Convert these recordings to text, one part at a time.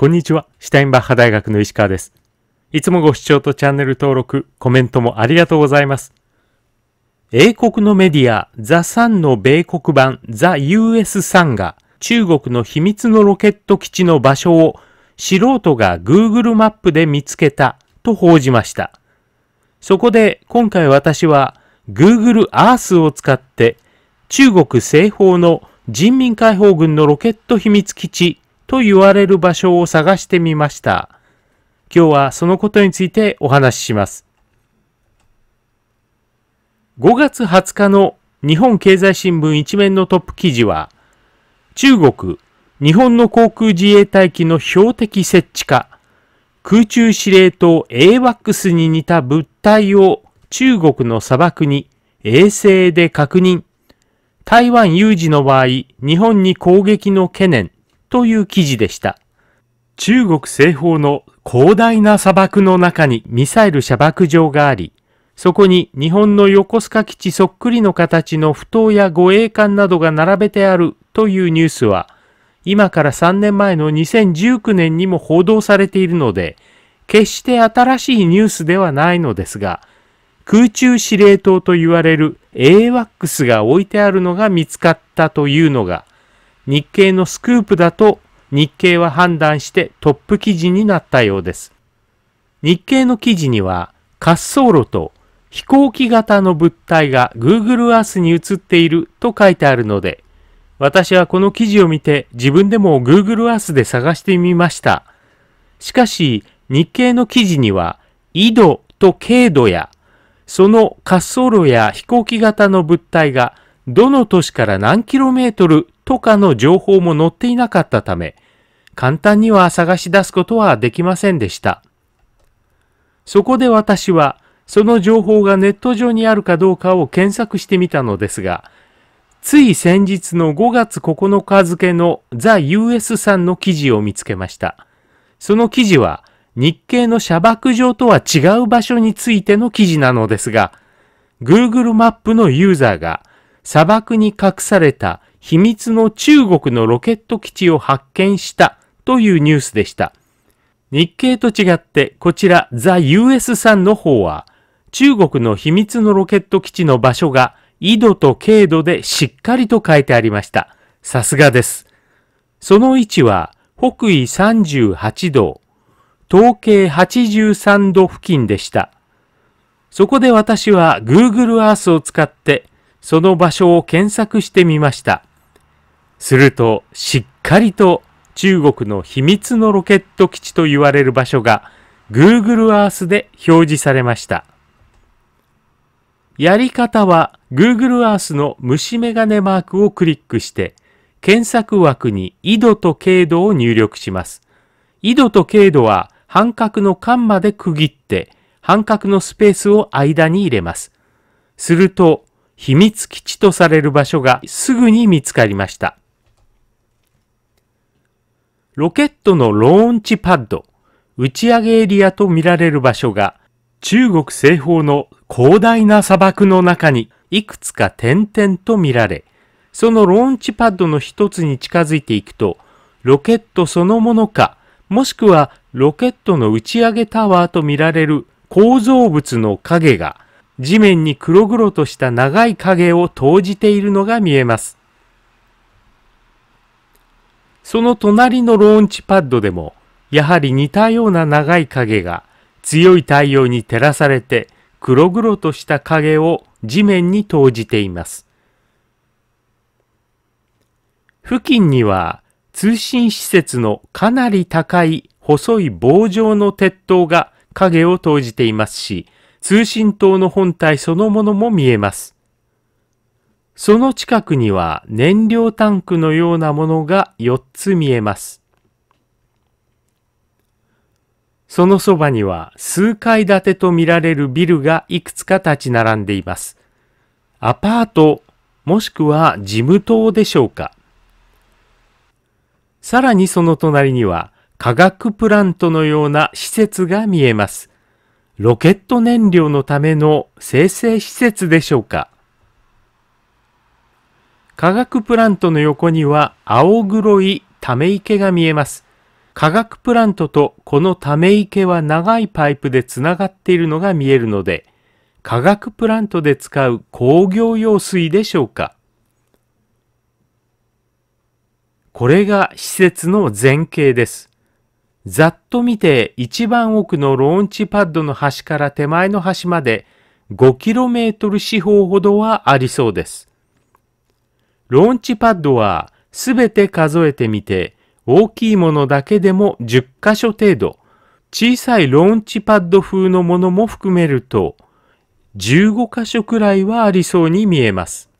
こんにちは。シュタインバッハ大学の石川です。いつもご視聴とチャンネル登録、コメントもありがとうございます。英国のメディア、ザ・サンの米国版、ザ・ US サンが、中国の秘密のロケット基地の場所を、素人が Google マップで見つけた、と報じました。そこで、今回私は、Google Earth を使って、中国西方の人民解放軍のロケット秘密基地と言われる場所を探してみました。今日はそのことについてお話しします。5月20日の日本経済新聞一面のトップ記事は、中国、日本の航空自衛隊機の標的設置か、空中司令塔 AWACS に似た物体を中国の砂漠に衛星で確認、台湾有事の場合、日本に攻撃の懸念、という記事でした。中国西方の広大な砂漠の中にミサイル射爆場があり、そこに日本の横須賀基地そっくりの形の不当や護衛艦などが並べてあるというニュースは、今から3年前の2019年にも報道されているので、決して新しいニュースではないのですが、空中司令塔と言われる AWACS が置いてあるのが見つかったというのが、日経のスクープだと日経は判断してトップ記事になったようです。日経の記事には滑走路と飛行機型の物体が Google Earth に映っていると書いてあるので、私はこの記事を見て自分でも Google Earth で探してみました。しかし日経の記事には緯度と経度やその滑走路や飛行機型の物体がどの都市から何キロメートルとかの情報も載っていなかったため、簡単には探し出すことはできませんでした。そこで私は、その情報がネット上にあるかどうかを検索してみたのですが、つい先日の5月9日付のザ・ US さんの記事を見つけました。その記事は日系の砂漠場とは違う場所についての記事なのですが、Google マップのユーザーが砂漠に隠された秘密の中国のロケット基地を発見したというニュースでした。日経と違ってこちらザ・ US んの方は中国の秘密のロケット基地の場所が緯度と経度でしっかりと書いてありました。さすがです。その位置は北緯38度、統計83度付近でした。そこで私は Google Earth を使ってその場所を検索してみました。すると、しっかりと中国の秘密のロケット基地と言われる場所が Google Earth で表示されました。やり方は Google Earth の虫眼鏡マークをクリックして、検索枠に緯度と経度を入力します。緯度と経度は半角の間まで区切って、半角のスペースを間に入れます。すると、秘密基地とされる場所がすぐに見つかりました。ロケットのローンチパッド、打ち上げエリアと見られる場所が中国西方の広大な砂漠の中にいくつか点々と見られ、そのローンチパッドの一つに近づいていくと、ロケットそのものか、もしくはロケットの打ち上げタワーと見られる構造物の影が地面に黒々とした長い影を投じているのが見えます。その隣のローンチパッドでも、やはり似たような長い影が強い太陽に照らされて黒々とした影を地面に投じています。付近には通信施設のかなり高い細い棒状の鉄塔が影を投じていますし、通信塔の本体そのものも見えます。その近くには燃料タンクのようなものが4つ見えます。そのそばには数階建てとみられるビルがいくつか立ち並んでいます。アパート、もしくは事務棟でしょうか。さらにその隣には化学プラントのような施設が見えます。ロケット燃料のための生成施設でしょうか化学プラントの横には青黒いため池が見えます。化学プラントとこのため池は長いパイプでつながっているのが見えるので、化学プラントで使う工業用水でしょうかこれが施設の前景です。ざっと見て一番奥のローンチパッドの端から手前の端まで 5km 四方ほどはありそうです。ローンチパッドはすべて数えてみて大きいものだけでも10箇所程度、小さいローンチパッド風のものも含めると15箇所くらいはありそうに見えます。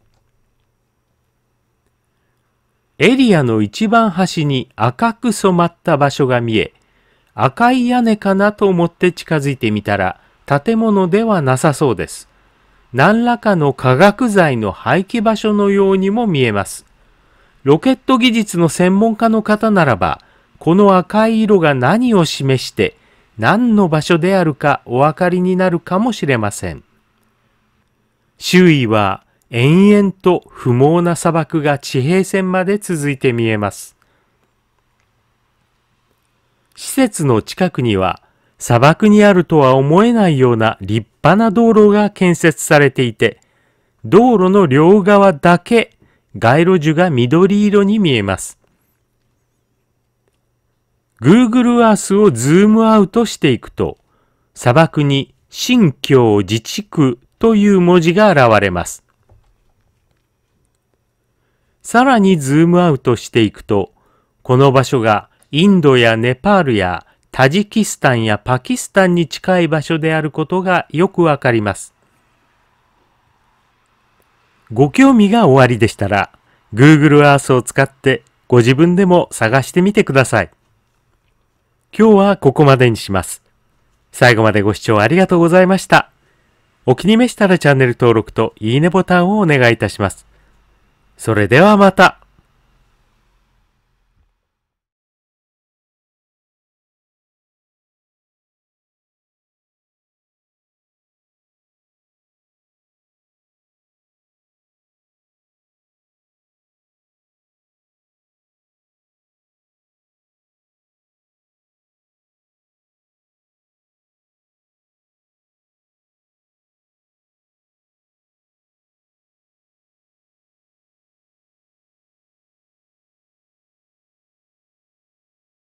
エリアの一番端に赤く染まった場所が見え、赤い屋根かなと思って近づいてみたら、建物ではなさそうです。何らかの化学剤の廃棄場所のようにも見えます。ロケット技術の専門家の方ならば、この赤い色が何を示して、何の場所であるかお分かりになるかもしれません。周囲は延々と不毛な砂漠が地平線まで続いて見えます。施設の近くには砂漠にあるとは思えないような立派な道路が建設されていて、道路の両側だけ街路樹が緑色に見えます。Google Earth をズームアウトしていくと、砂漠に新疆自治区という文字が現れます。さらにズームアウトしていくと、この場所がインドやネパールやタジキスタンやパキスタンに近い場所であることがよくわかります。ご興味がおありでしたら、Google Earth を使ってご自分でも探してみてください。今日はここまでにします。最後までご視聴ありがとうございました。お気に召したらチャンネル登録といいねボタンをお願いいたします。それではまた。